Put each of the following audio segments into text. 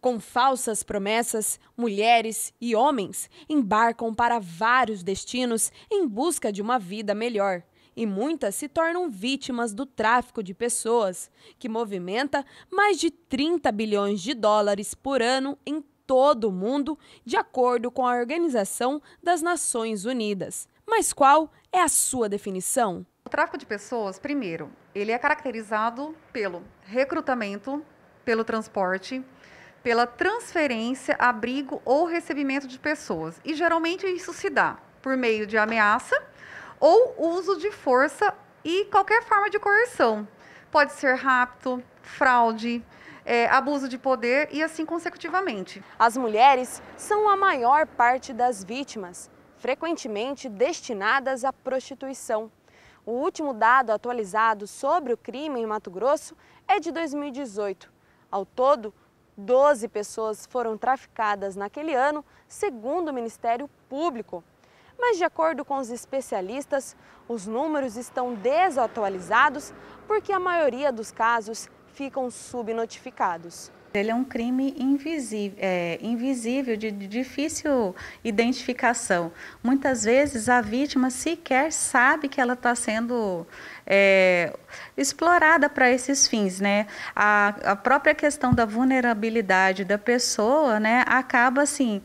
Com falsas promessas, mulheres e homens embarcam para vários destinos em busca de uma vida melhor. E muitas se tornam vítimas do tráfico de pessoas, que movimenta mais de 30 bilhões de dólares por ano em todo o mundo, de acordo com a Organização das Nações Unidas. Mas qual é a sua definição? O tráfico de pessoas, primeiro, ele é caracterizado pelo recrutamento, pelo transporte, pela transferência, abrigo ou recebimento de pessoas. E geralmente isso se dá por meio de ameaça ou uso de força e qualquer forma de coerção. Pode ser rapto, fraude, é, abuso de poder e assim consecutivamente. As mulheres são a maior parte das vítimas, frequentemente destinadas à prostituição. O último dado atualizado sobre o crime em Mato Grosso é de 2018. Ao todo, 12 pessoas foram traficadas naquele ano, segundo o Ministério Público. Mas, de acordo com os especialistas, os números estão desatualizados porque a maioria dos casos ficam subnotificados. Ele é um crime invisível, é, invisível de, de difícil identificação. Muitas vezes a vítima sequer sabe que ela está sendo é, explorada para esses fins, né? A, a própria questão da vulnerabilidade da pessoa, né, acaba assim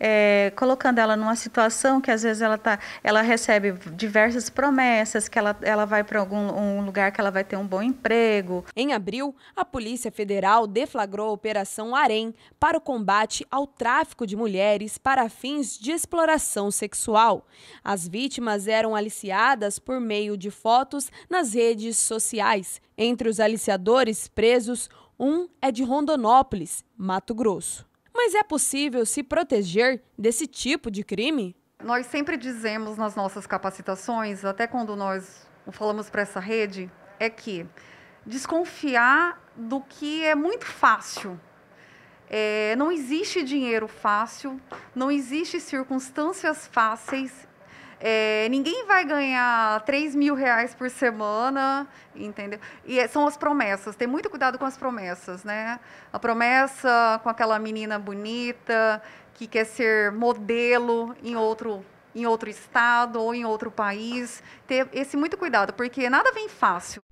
é, colocando ela numa situação que às vezes ela, tá, ela recebe diversas promessas, que ela, ela vai para algum um lugar que ela vai ter um bom emprego. Em abril, a Polícia Federal deflagrou a Operação arem para o combate ao tráfico de mulheres para fins de exploração sexual. As vítimas eram aliciadas por meio de fotos nas redes sociais. Entre os aliciadores presos, um é de Rondonópolis, Mato Grosso. Mas é possível se proteger desse tipo de crime? Nós sempre dizemos nas nossas capacitações, até quando nós falamos para essa rede, é que desconfiar do que é muito fácil. É, não existe dinheiro fácil, não existe circunstâncias fáceis é, ninguém vai ganhar 3 mil reais por semana, entendeu? E é, são as promessas, tem muito cuidado com as promessas, né? A promessa com aquela menina bonita que quer ser modelo em outro em outro estado ou em outro país, ter esse muito cuidado, porque nada vem fácil.